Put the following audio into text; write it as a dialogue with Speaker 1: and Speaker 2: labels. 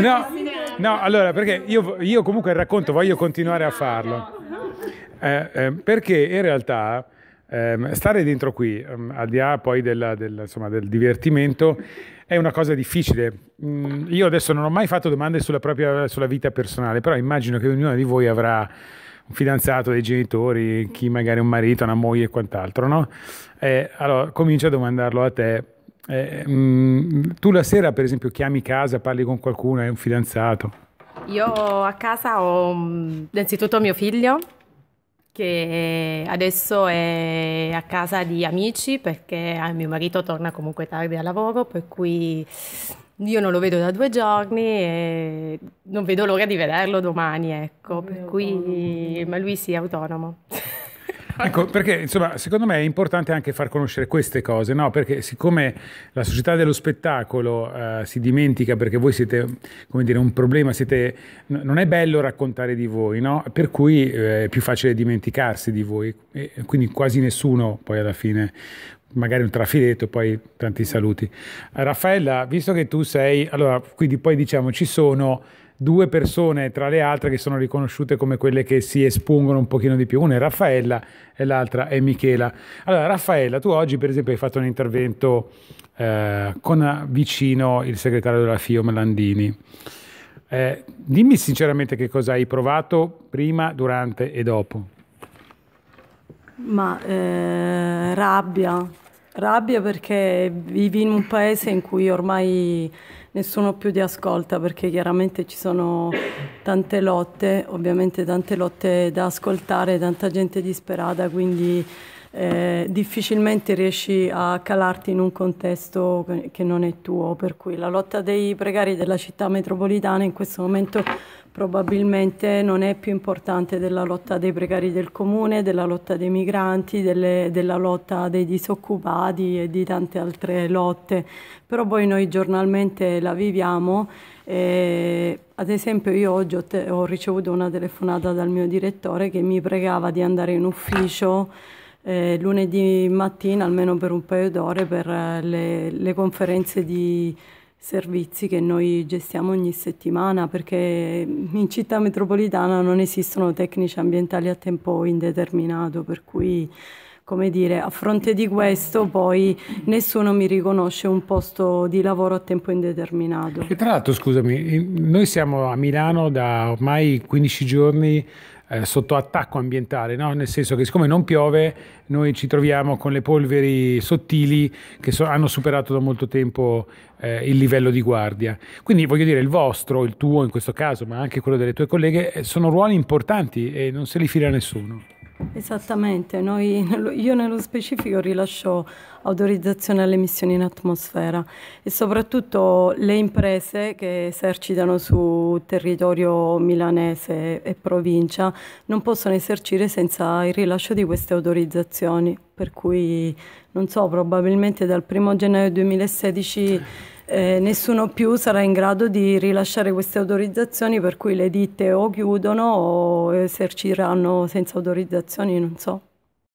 Speaker 1: No,
Speaker 2: no, allora perché io, io, comunque il racconto voglio continuare a farlo. Eh, eh, perché in realtà eh, stare dentro qui, ehm, al di là poi della, del, insomma, del divertimento, è una cosa difficile. Mm, io adesso non ho mai fatto domande sulla propria sulla vita personale, però immagino che ognuno di voi avrà un fidanzato, dei genitori, chi magari un marito, una moglie e quant'altro, no? Eh, allora comincio a domandarlo a te eh, mh, mm, tu la sera, per esempio, chiami casa, parli con qualcuno, hai un fidanzato?
Speaker 1: Io a casa ho mm, innanzitutto mio figlio che adesso è a casa di amici perché eh, mio marito torna comunque tardi al lavoro, per cui io non lo vedo da due giorni e non vedo l'ora di vederlo domani, ecco, per cui, ma lui sì, è autonomo.
Speaker 2: Ecco, ecco, perché insomma, secondo me è importante anche far conoscere queste cose, no? Perché siccome la società dello spettacolo uh, si dimentica perché voi siete, come dire, un problema, siete... non è bello raccontare di voi, no? Per cui eh, è più facile dimenticarsi di voi. E quindi quasi nessuno poi alla fine magari un trafiletto, poi tanti saluti. Raffaella, visto che tu sei, allora, quindi poi diciamo ci sono due persone tra le altre che sono riconosciute come quelle che si espongono un pochino di più. Una è Raffaella e l'altra è Michela. Allora, Raffaella, tu oggi per esempio hai fatto un intervento eh, con vicino il segretario della FIO Melandini. Eh, dimmi sinceramente che cosa hai provato prima, durante e dopo.
Speaker 1: Ma eh, rabbia, Rabbia perché vivi in un paese in cui ormai nessuno più ti ascolta perché chiaramente ci sono tante lotte, ovviamente tante lotte da ascoltare, tanta gente disperata, quindi eh, difficilmente riesci a calarti in un contesto che non è tuo, per cui la lotta dei precari della città metropolitana in questo momento probabilmente non è più importante della lotta dei precari del comune, della lotta dei migranti, delle, della lotta dei disoccupati e di tante altre lotte, però poi noi giornalmente la viviamo. E, ad esempio io oggi ho, ho ricevuto una telefonata dal mio direttore che mi pregava di andare in ufficio eh, lunedì mattina almeno per un paio d'ore per eh, le, le conferenze di servizi che noi gestiamo ogni settimana perché in città metropolitana non esistono tecnici ambientali a tempo indeterminato per cui come dire, a fronte di questo poi nessuno mi riconosce un posto di lavoro a tempo indeterminato.
Speaker 2: E tra l'altro, scusami, noi siamo a Milano da ormai 15 giorni eh, sotto attacco ambientale, no? nel senso che siccome non piove noi ci troviamo con le polveri sottili che so hanno superato da molto tempo eh, il livello di guardia. Quindi voglio dire, il vostro, il tuo in questo caso, ma anche quello delle tue colleghe, eh, sono ruoli importanti e non se li fila nessuno.
Speaker 1: Esattamente, Noi, io nello specifico rilascio autorizzazione alle emissioni in atmosfera e soprattutto le imprese che esercitano su territorio milanese e provincia non possono esercire senza il rilascio di queste autorizzazioni, per cui non so, probabilmente dal 1 gennaio 2016 eh, nessuno più sarà in grado di rilasciare queste autorizzazioni per cui le ditte o chiudono o eserciteranno senza autorizzazioni, non so.